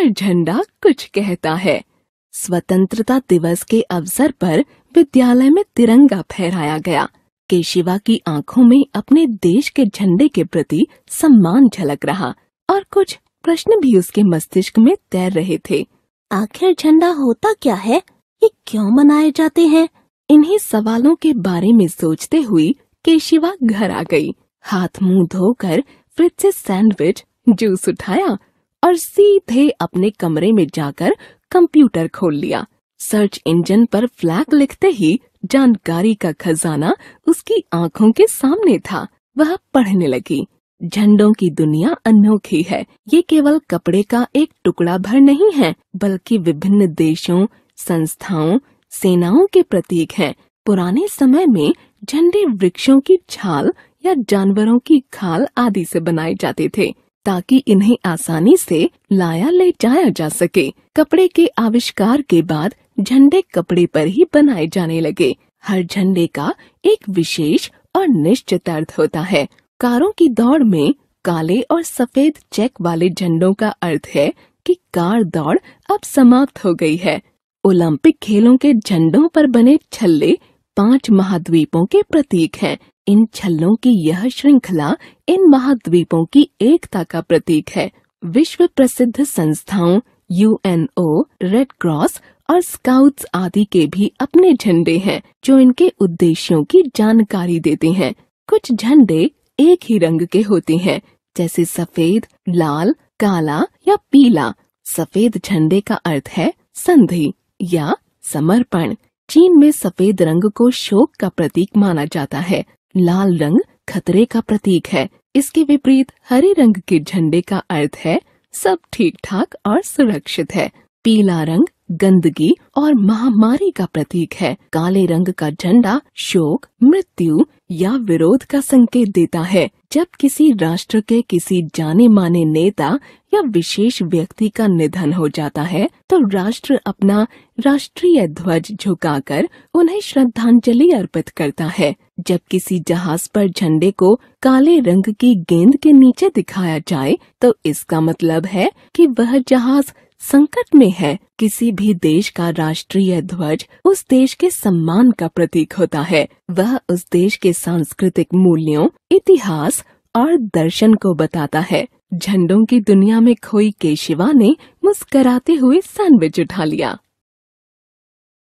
हर झंडा कुछ कहता है स्वतंत्रता दिवस के अवसर पर विद्यालय में तिरंगा फहराया गया केशिवा की आंखों में अपने देश के झंडे के प्रति सम्मान झलक रहा और कुछ प्रश्न भी उसके मस्तिष्क में तैर रहे थे आखिर झंडा होता क्या है ये क्यों मनाए जाते हैं इन्हीं सवालों के बारे में सोचते हुए केशिवा घर आ गई हाथ मुंह धोकर फ्रिज से सैंडविच जूस उठाया और सीधे अपने कमरे में जाकर कंप्यूटर खोल लिया सर्च इंजन पर फ्लैग लिखते ही जानकारी का खजाना उसकी आंखों के सामने था वह पढ़ने लगी झंडों की दुनिया अनोखी है ये केवल कपड़े का एक टुकड़ा भर नहीं है बल्कि विभिन्न देशों संस्थाओं सेनाओं के प्रतीक हैं। पुराने समय में झंडे वृक्षों की छाल या जानवरों की खाल आदि से बनाए जाते थे ताकि इन्हें आसानी से लाया ले जाया जा सके कपड़े के आविष्कार के बाद झंडे कपड़े पर ही बनाए जाने लगे हर झंडे का एक विशेष और निश्चित अर्थ होता है कारों की दौड़ में काले और सफेद चेक वाले झंडों का अर्थ है कि कार दौड़ अब समाप्त हो गई है ओलंपिक खेलों के झंडों पर बने छल्ले पांच महाद्वीपों के प्रतीक हैं इन छल्लों की यह श्रृंखला इन महाद्वीपों की एकता का प्रतीक है विश्व प्रसिद्ध संस्थाओं यूएनओ रेड क्रॉस और स्काउट्स आदि के भी अपने झंडे हैं जो इनके उद्देश्यों की जानकारी देते हैं कुछ झंडे एक ही रंग के होते हैं जैसे सफेद लाल काला या पीला सफेद झंडे का अर्थ है संधि या समर्पण चीन में सफेद रंग को शोक का प्रतीक माना जाता है लाल रंग खतरे का प्रतीक है इसके विपरीत हरे रंग के झंडे का अर्थ है सब ठीक ठाक और सुरक्षित है पीला रंग गंदगी और महामारी का प्रतीक है काले रंग का झंडा शोक मृत्यु या विरोध का संकेत देता है जब किसी राष्ट्र के किसी जाने माने नेता या विशेष व्यक्ति का निधन हो जाता है तो राष्ट्र अपना राष्ट्रीय ध्वज झुकाकर उन्हें श्रद्धांजलि अर्पित करता है जब किसी जहाज पर झंडे को काले रंग की गेंद के नीचे दिखाया जाए तो इसका मतलब है कि वह जहाज संकट में है किसी भी देश का राष्ट्रीय ध्वज उस देश के सम्मान का प्रतीक होता है वह उस देश के सांस्कृतिक मूल्यों इतिहास और दर्शन को बताता है झंडों की दुनिया में खोई केशिवा ने मुस्कराते हुए सैंडविच उठा लिया